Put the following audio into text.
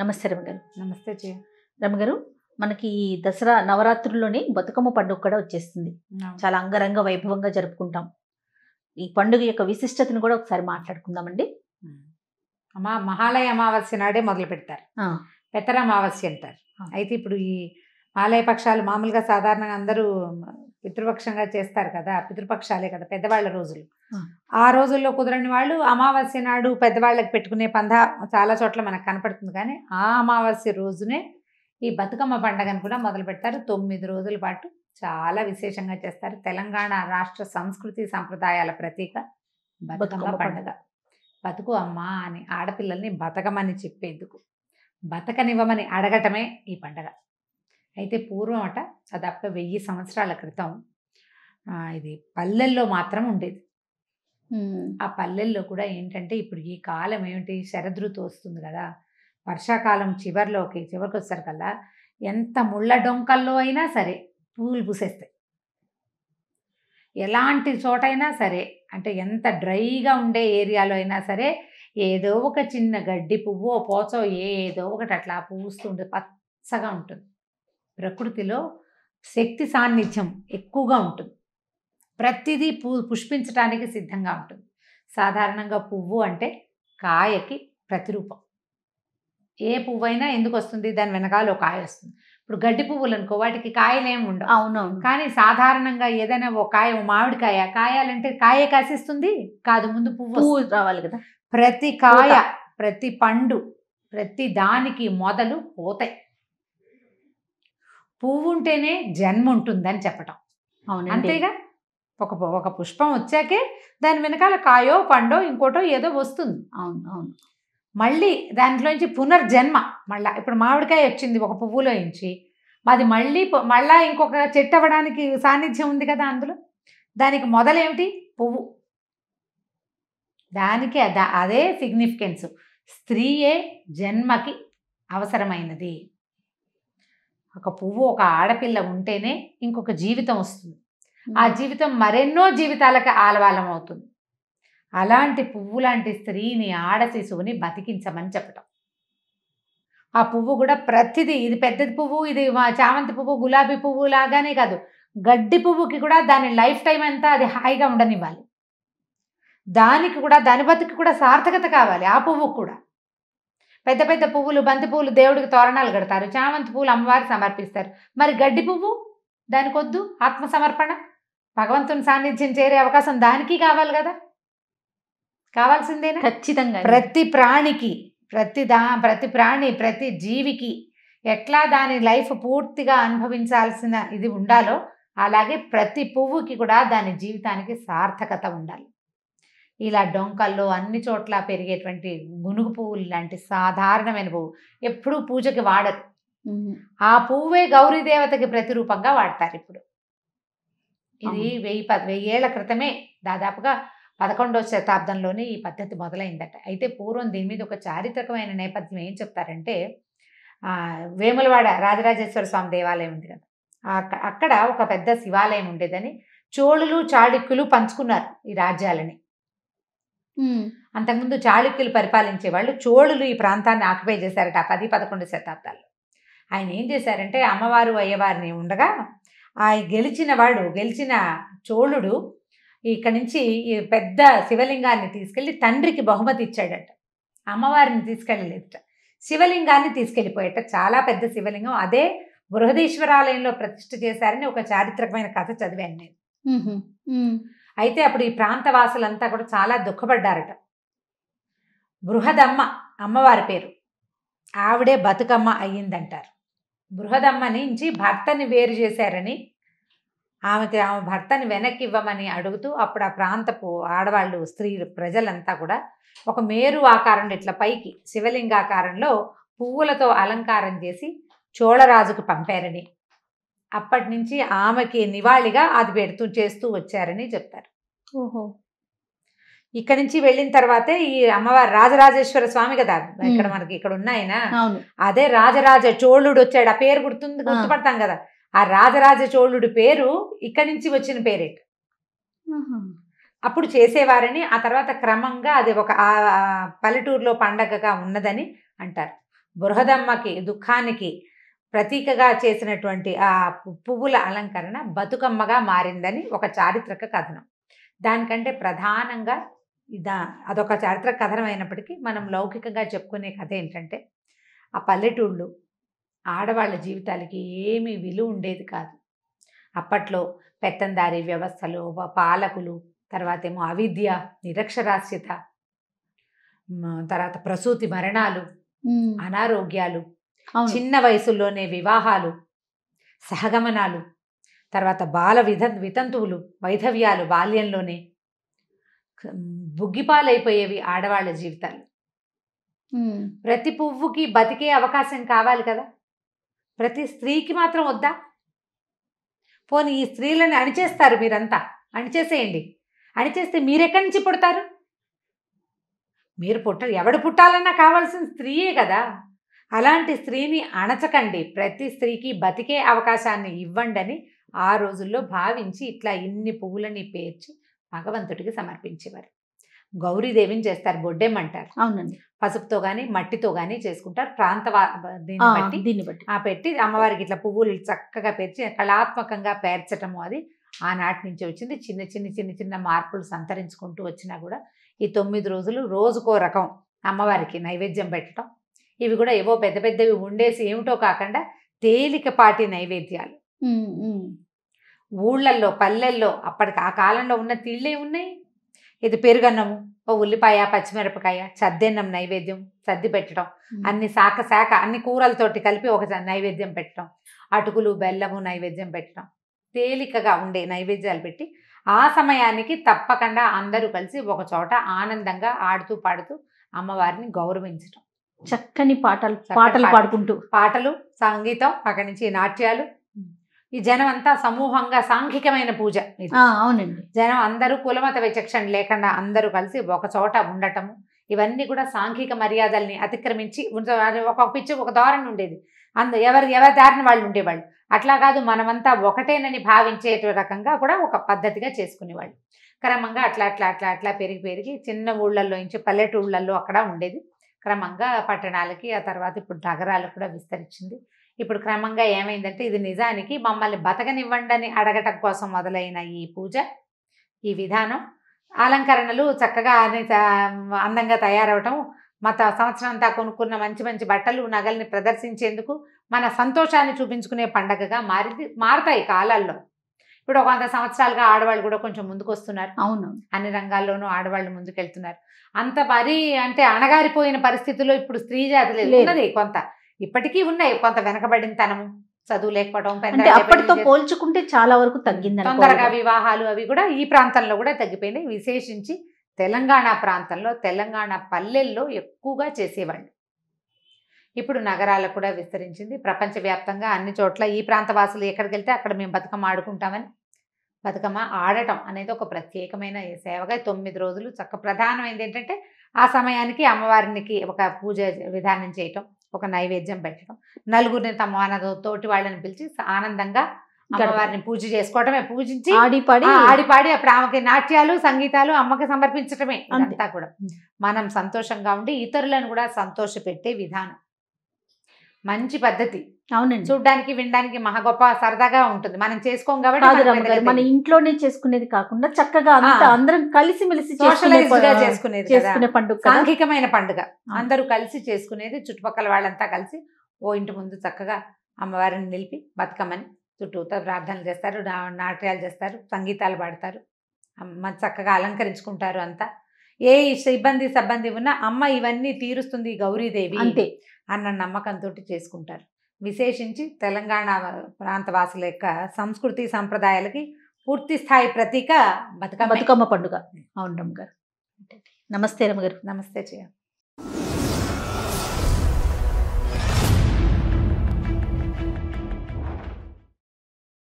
నమస్తే రమగారు నమస్తే జయ రమగారు మనకి దసరా నవరాత్రుల్లోనే బతుకమ్మ పండుగ కూడా వచ్చేస్తుంది చాలా అంగరంగ వైభవంగా జరుపుకుంటాం ఈ పండుగ యొక్క విశిష్టతను కూడా ఒకసారి మాట్లాడుకుందామండి అమ్మా మహాలయ అమావాస్య నాడే మొదలు పెడతారు పెత్తర అమావాస్య అంటారు అయితే ఇప్పుడు ఈ మహాలయ పక్షాలు మామూలుగా సాధారణంగా అందరూ పితృపక్షంగా చేస్తారు కదా పితృపక్షాలే కదా పెద్దవాళ్ళ రోజులు ఆ రోజుల్లో కుదరని వాళ్ళు అమావాస్య నాడు పెద్దవాళ్ళకి పెట్టుకునే పంద చాలా చోట్ల మనకు కనపడుతుంది కానీ ఆ అమావాస్య రోజునే ఈ బతుకమ్మ పండగను కూడా మొదలు పెడతారు తొమ్మిది రోజుల పాటు చాలా విశేషంగా చేస్తారు తెలంగాణ రాష్ట్ర సంస్కృతి సంప్రదాయాల ప్రతీక బతుకమ్మ పండగ బతుకు అమ్మ అని ఆడపిల్లల్ని బతకమని చెప్పేందుకు బతకనివ్వమని అడగటమే ఈ పండగ అయితే పూర్వం అట దాదాపుగా వెయ్యి సంవత్సరాల క్రితం ఇది పల్లెల్లో మాత్రం ఉండేది ఆ పల్లెల్లో కూడా ఏంటంటే ఇప్పుడు ఈ కాలం ఏమిటి శరదృతు వస్తుంది కదా వర్షాకాలం చివరిలోకి చివరికి కదా ఎంత ముళ్ళ డొంకల్లో అయినా సరే పూలు పూసేస్తాయి ఎలాంటి చోటైనా సరే అంటే ఎంత డ్రైగా ఉండే ఏరియాలో అయినా సరే ఏదో ఒక చిన్న గడ్డి పువ్వో పోచో ఏదో ఒకటి అట్లా పూస్తుంటే పచ్చగా ఉంటుంది ప్రకృతిలో శక్తి సాన్నిధ్యం ఎక్కువగా ఉంటుంది ప్రతిదీ పూ పుష్పించడానికి సిద్ధంగా ఉంటుంది సాధారణంగా పువ్వు అంటే కాయకి ప్రతిరూపం ఏ పువ్వు అయినా ఎందుకు వస్తుంది దాని వెనకాల ఒక కాయ వస్తుంది ఇప్పుడు గడ్డి పువ్వులు అనుకో వాటికి కాయలు ఏమి ఉండవు అవునవును కానీ సాధారణంగా ఏదైనా ఒక కాయ మామిడికాయ కాయాలంటే కాయ కాసిస్తుంది కాదు ముందు పువ్వు రావాలి కదా ప్రతి కాయ ప్రతి పండు ప్రతి దానికి మొదలు పోతాయి పువ్వు ఉంటేనే జన్మ ఉంటుందని చెప్పటం అవును అంతేగా ఒక ఒక పుష్పం వచ్చాకే దాని వెనకాల కాయో పండో ఇంకోటో ఏదో వస్తుంది అవును అవును మళ్ళీ దాంట్లోంచి పునర్జన్మ మళ్ళీ ఇప్పుడు మామిడికాయ వచ్చింది ఒక పువ్వులో నుంచి అది మళ్ళీ మళ్ళీ ఇంకొక చెట్టు అవ్వడానికి సాన్నిధ్యం ఉంది కదా అందులో దానికి మొదలేమిటి పువ్వు దానికి అదే సిగ్నిఫికెన్స్ స్త్రీయే జన్మకి అవసరమైనది ఒక పువ్వు ఒక ఆడపిల్ల ఉంటేనే ఇంకొక జీవితం వస్తుంది ఆ జీవితం మరెన్నో జీవితాలకు ఆలవాలం అవుతుంది అలాంటి పువ్వు లాంటి స్త్రీని ఆడ బతికించమని చెప్పటం ఆ పువ్వు కూడా ప్రతిదీ ఇది పెద్దది పువ్వు ఇది చామంతి పువ్వు గులాబీ పువ్వు లాగానే కాదు గడ్డి పువ్వుకి కూడా దాని లైఫ్ టైం అంతా అది హాయిగా ఉండనివ్వాలి దానికి కూడా దాని బతికి కూడా సార్థకత కావాలి ఆ పువ్వుకు కూడా పెద్ద పెద్ద పువ్వులు బంతి పువ్వులు దేవుడికి తోరణాలు కడతారు చామంతి పువ్వులు అమ్మవారికి సమర్పిస్తారు మరి గడ్డి పువ్వు దానికొద్దు ఆత్మసమర్పణ భగవంతుని సాన్నిధ్యం చేరే అవకాశం దానికి కావాలి కదా కావాల్సిందేనా ఖచ్చితంగా ప్రతి ప్రాణికి ప్రతి దా ప్రతి ప్రాణి ప్రతి జీవికి ఎట్లా దాని లైఫ్ పూర్తిగా అనుభవించాల్సిన ఇది ఉండాలో అలాగే ప్రతి పువ్వుకి కూడా దాని జీవితానికి సార్థకత ఉండాలి ఇలా డొంకల్లో అన్ని చోట్ల పెరిగేటువంటి గునుగు పువ్వులు లాంటి సాధారణమైన పువ్వు ఎప్పుడూ పూజకి వాడరు ఆ పువ్వే గౌరీ దేవతకి ప్రతిరూపంగా వాడతారు ఇప్పుడు ఇది వెయ్యి పది వెయ్యి ఏళ్ల క్రితమే దాదాపుగా పదకొండవ శతాబ్దంలోనే ఈ పద్ధతి మొదలైందట అయితే పూర్వం దీని మీద ఒక చారిత్రకమైన నేపథ్యం ఏం చెప్తారంటే వేములవాడ రాజరాజేశ్వర స్వామి దేవాలయం ఉంది కదా అక్కడ ఒక పెద్ద శివాలయం ఉండేదని చోళులు చాళుక్యులు పంచుకున్నారు ఈ రాజ్యాలని అంతకుముందు చాళుక్యులు పరిపాలించే వాళ్ళు చోళులు ఈ ప్రాంతాన్ని ఆక్యుపై చేశారట పది పదకొండు శతాబ్దాల్లో ఆయన ఏం చేశారంటే అమ్మవారు అయ్యవారిని ఉండగా ఆ వాడు గెలిచిన చోళుడు ఇక్కడి నుంచి పెద్ద శివలింగాన్ని తీసుకెళ్ళి తండ్రికి బహుమతి ఇచ్చాడట అమ్మవారిని తీసుకెళ్ళలేదుట శివలింగాన్ని తీసుకెళ్ళిపోయేట చాలా పెద్ద శివలింగం అదే బృహదీశ్వరాలయంలో ప్రతిష్ఠ చేశారని ఒక చారిత్రకమైన కథ చదివాను నేను అయితే అప్పుడు ఈ ప్రాంత వాసులంతా కూడా చాలా దుఃఖపడ్డారట బృహదమ్మ అమ్మవారి పేరు ఆవిడే బతుకమ్మ అయ్యిందంటారు బృహదమ్మ నుంచి భర్తని వేరు చేశారని ఆమెకి ఆమె భర్తని వెనక్కి ఇవ్వమని అడుగుతూ అప్పుడు ఆ ప్రాంతపు ఆడవాళ్ళు స్త్రీలు ప్రజలంతా కూడా ఒక మేరు ఆకారం ఇట్లా పైకి శివలింగాకారంలో పువ్వులతో అలంకారం చేసి చోళరాజుకు పంపారని అప్పటి నుంచి ఆమెకి నివాళిగా అది పెడుతూ చేస్తూ వచ్చారని చెప్తారు ఓహో ఇక్కడ నుంచి వెళ్ళిన తర్వాతే ఈ అమ్మవారు రాజరాజేశ్వర స్వామి కదా ఇక్కడ మనకి ఇక్కడ ఉన్నాయన అదే రాజరాజ చోళుడు వచ్చాడు ఆ పేరు గుర్తుంది గుర్తుపడతాం కదా ఆ రాజరాజ చోళుడు పేరు ఇక్కడి నుంచి వచ్చిన పేరే అప్పుడు చేసేవారని ఆ తర్వాత క్రమంగా అది ఒక పల్లెటూరులో పండగగా ఉన్నదని అంటారు బృహదమ్మకి దుఃఖానికి ప్రతీకగా చేసినటువంటి ఆ పువ్వుల అలంకరణ బతుకమ్మగా మారిందని ఒక చారిత్రక కథనం దానికంటే ప్రధానంగా ఇదా అదొక చారిత్రక కథనం అయినప్పటికీ మనం లౌకికంగా చెప్పుకునే కథ ఏంటంటే ఆ పల్లెటూళ్ళు ఆడవాళ్ళ జీవితాలకి ఏమీ విలువ ఉండేది కాదు అప్పట్లో పెత్తందారి వ్యవస్థలు పాలకులు తర్వాత ఏమో అవిద్య నిరక్షరాస్యత తర్వాత ప్రసూతి మరణాలు అనారోగ్యాలు చిన్న వయసుల్లోనే వివాహాలు సహగమనాలు తర్వాత బాల విధ వితంతువులు వైధవ్యాలు బాల్యంలోనే బుగ్గిపాలైపోయేవి ఆడవాళ్ళ జీవితాలు ప్రతి పువ్వుకి బతికే అవకాశం కావాలి కదా ప్రతి స్త్రీకి మాత్రం వద్దా పోనీ ఈ స్త్రీలను అణిచేస్తారు మీరంతా అణిచేసేయండి అణిచేస్తే మీరెక్కడి నుంచి పుడతారు మీరు పుట్ట ఎవడు పుట్టాలన్నా కావాల్సిన స్త్రీయే కదా అలాంటి స్త్రీని అణచకండి ప్రతి స్త్రీకి బతికే అవకాశాన్ని ఇవ్వండి అని ఆ రోజుల్లో భావించి ఇట్లా ఇన్ని పువ్వులని పేర్చి భగవంతుడికి సమర్పించేవారు గౌరీదేవిని చేస్తారు బొడ్డేమంటారు అవునండి పసుపుతో గాని మట్టితో గాని చేసుకుంటారు ప్రాంత దీన్ని బట్టి దీన్ని బట్టి ఆ పెట్టి అమ్మవారికి ఇట్లా పువ్వులు చక్కగా పెరిచి కళాత్మకంగా పేర్చటము అది ఆనాటి నుంచి వచ్చింది చిన్న చిన్న చిన్న చిన్న మార్పులు సంతరించుకుంటూ వచ్చినా కూడా ఈ తొమ్మిది రోజులు రోజుకో రకం అమ్మవారికి నైవేద్యం పెట్టడం ఇవి కూడా ఏవో పెద్ద పెద్దవి ఉండేసి ఏమిటో కాకుండా తేలికపాటి నైవేద్యాలు ఊళ్ళల్లో పల్లెల్లో అప్పటికి ఆ కాలంలో ఉన్న తిళ్ళే ఉన్నాయి ఇది పెరుగన్నము ఓ ఉల్లిపాయ పచ్చిమిరపకాయ చద్దెన్నం నైవేద్యం సర్ది పెట్టడం అన్ని శాఖ శాఖ అన్ని కూరలతోటి కలిపి ఒక నైవేద్యం పెట్టడం అటుకులు బెల్లము నైవేద్యం పెట్టడం తేలికగా ఉండే నైవేద్యాలు పెట్టి ఆ సమయానికి తప్పకుండా అందరూ కలిసి ఒక చోట ఆనందంగా ఆడుతూ పాడుతూ అమ్మవారిని గౌరవించడం చక్కని పాటలు పాటలు పాడుకుంటూ పాటలు సంగీతం అక్కడి నుంచి నాట్యాలు ఈ జనం అంతా సమూహంగా సాంఘికమైన పూజ అవునండి జనం అందరూ కులమత విచక్షణ లేకుండా అందరూ కలిసి ఒక చోట ఉండటము ఇవన్నీ కూడా సాంఘిక మర్యాదల్ని అతిక్రమించి ఒక పిచ్చి ఒక ధోరణి ఉండేది అందు ఎవరు ఎవరి దారిన వాళ్ళు ఉండేవాళ్ళు అట్లా కాదు మనమంతా ఒకటేనని భావించే రకంగా కూడా ఒక పద్ధతిగా చేసుకునేవాళ్ళు క్రమంగా అట్లా అట్లా అట్లా అట్లా పెరిగి పెరిగి చిన్న ఊళ్ళల్లో నుంచి పల్లెటూళ్ళల్లో అక్కడ ఉండేది క్రమంగా పట్టణాలకి ఆ తర్వాత ఇప్పుడు నగరాలకు కూడా విస్తరించింది ఇప్పుడు క్రమంగా ఏమైందంటే ఇది నిజానికి మమ్మల్ని బతకనివ్వండి అని అడగటం కోసం మొదలైన ఈ పూజ ఈ విధానం అలంకరణలు చక్కగా అందంగా తయారవటం మత సంవత్సరం అంతా కొనుక్కున్న మంచి మంచి బట్టలు నగల్ని ప్రదర్శించేందుకు మన సంతోషాన్ని చూపించుకునే పండగగా మారింది మారుతాయి కాలాల్లో ఇప్పుడు ఒక వంద సంవత్సరాలుగా ఆడవాళ్ళు కూడా కొంచెం ముందుకు వస్తున్నారు అవును అన్ని రంగాల్లోనూ ఆడవాళ్ళు ముందుకెళ్తున్నారు అంత మరీ అంటే అణగారిపోయిన పరిస్థితుల్లో ఇప్పుడు స్త్రీ జాతి లేదు ఉన్నది కొంత ఇప్పటికీ ఉన్నాయి కొంత వెనకబడిన తనము చదువు లేకపోవడం అప్పటితో పోల్చుకుంటే చాలా వరకు తగ్గింది తొందరగా వివాహాలు అవి కూడా ఈ ప్రాంతంలో కూడా తగ్గిపోయినాయి విశేషించి తెలంగాణ ప్రాంతంలో తెలంగాణ పల్లెల్లో ఎక్కువగా చేసేవాళ్ళు ఇప్పుడు నగరాలకు కూడా విస్తరించింది ప్రపంచవ్యాప్తంగా అన్ని చోట్ల ఈ ప్రాంత వాసులు ఎక్కడికి వెళ్తే అక్కడ మేము బతుకమ్మ ఆడుకుంటామని బతుకమ్మ ఆడటం అనేది ఒక ప్రత్యేకమైన సేవగా తొమ్మిది రోజులు చక్క ప్రధానమైనది ఏంటంటే ఆ సమయానికి అమ్మవారికి ఒక పూజ విధానం చేయటం ఒక నైవేద్యం పెట్టడం నలుగురిని తమ తోటి వాళ్ళని పిలిచి ఆనందంగా అమ్మవారిని పూజ చేసుకోవటమే పూజించి ఆడిపాడి ఆడిపాడి అప్పుడు ఆమెకి నాట్యాలు సంగీతాలు అమ్మకి సమర్పించటమే అంతా కూడా మనం సంతోషంగా ఉండి ఇతరులను కూడా పెట్టే విధానం మంచి పద్ధతి అవునండి చూడడానికి వినడానికి మహా గొప్ప సరదాగా ఉంటుంది మనం చేసుకోం కాబట్టి మన ఇంట్లోనే చేసుకునేది కాకుండా చక్కగా అందరం కలిసి మెలిసి చేసుకునేది చేసుకునే పండుగ సాంఘికమైన పండుగ అందరూ కలిసి చేసుకునేది చుట్టుపక్కల వాళ్ళంతా కలిసి ఓ ఇంటి ముందు చక్కగా అమ్మవారిని నిలిపి బతుకమ్మని చుట్టూతో ప్రార్థనలు చేస్తారు నాట్యాలు చేస్తారు సంగీతాలు పాడతారు అమ్మ చక్కగా అలంకరించుకుంటారు అంతా ఏ ఇబ్బంది సబ్బంది ఉన్నా అమ్మ ఇవన్నీ తీరుస్తుంది గౌరీదేవి అంతే అన్న నమ్మకంతో చేసుకుంటారు విశేషించి తెలంగాణ ప్రాంతవాసుల యొక్క సంస్కృతి సంప్రదాయాలకి పూర్తి స్థాయి ప్రతీక బతుకమ్మ బతుకమ్మ పండుగ అవును రమ్మ గారు నమస్తే రమ్మ గారు నమస్తే చేయాలి